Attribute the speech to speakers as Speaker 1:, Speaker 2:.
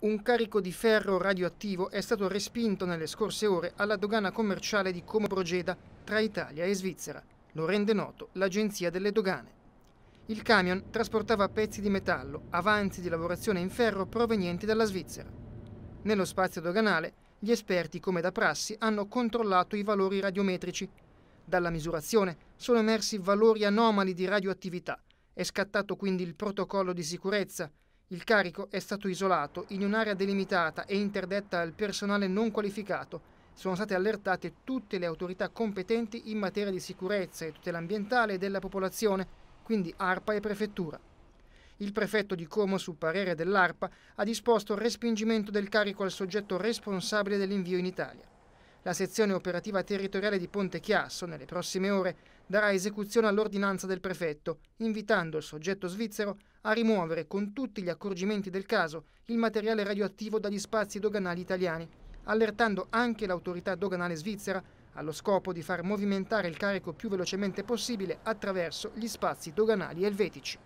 Speaker 1: Un carico di ferro radioattivo è stato respinto nelle scorse ore alla dogana commerciale di Como Progeda tra Italia e Svizzera. Lo rende noto l'Agenzia delle Dogane. Il camion trasportava pezzi di metallo, avanzi di lavorazione in ferro provenienti dalla Svizzera. Nello spazio doganale, gli esperti, come da prassi, hanno controllato i valori radiometrici. Dalla misurazione sono emersi valori anomali di radioattività. È scattato quindi il protocollo di sicurezza il carico è stato isolato in un'area delimitata e interdetta al personale non qualificato. Sono state allertate tutte le autorità competenti in materia di sicurezza e tutela ambientale della popolazione, quindi ARPA e Prefettura. Il prefetto di Como, su parere dell'ARPA, ha disposto il respingimento del carico al soggetto responsabile dell'invio in Italia. La sezione operativa territoriale di Ponte Chiasso, nelle prossime ore, darà esecuzione all'ordinanza del prefetto, invitando il soggetto svizzero a rimuovere con tutti gli accorgimenti del caso il materiale radioattivo dagli spazi doganali italiani, allertando anche l'autorità doganale svizzera allo scopo di far movimentare il carico più velocemente possibile attraverso gli spazi doganali elvetici.